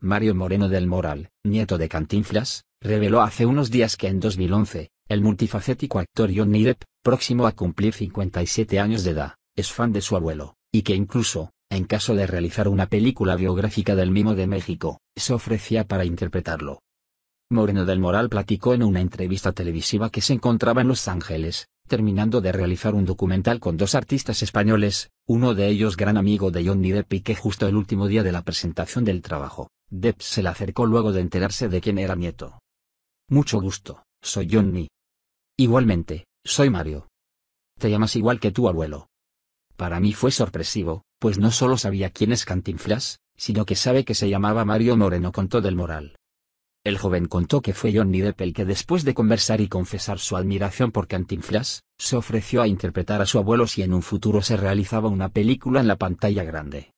Mario Moreno del Moral, nieto de Cantinflas, reveló hace unos días que en 2011, el multifacético actor Johnny Depp, próximo a cumplir 57 años de edad, es fan de su abuelo, y que incluso, en caso de realizar una película biográfica del mimo de México, se ofrecía para interpretarlo. Moreno del Moral platicó en una entrevista televisiva que se encontraba en Los Ángeles, terminando de realizar un documental con dos artistas españoles, uno de ellos gran amigo de Johnny Depp y que justo el último día de la presentación del trabajo, Depp se le acercó luego de enterarse de quién era nieto. Mucho gusto, soy Johnny. Igualmente, soy Mario. Te llamas igual que tu abuelo. Para mí fue sorpresivo, pues no solo sabía quién es Cantinflas, sino que sabe que se llamaba Mario Moreno con todo el moral. El joven contó que fue Johnny Depp el que después de conversar y confesar su admiración por Cantinflas, se ofreció a interpretar a su abuelo si en un futuro se realizaba una película en la pantalla grande.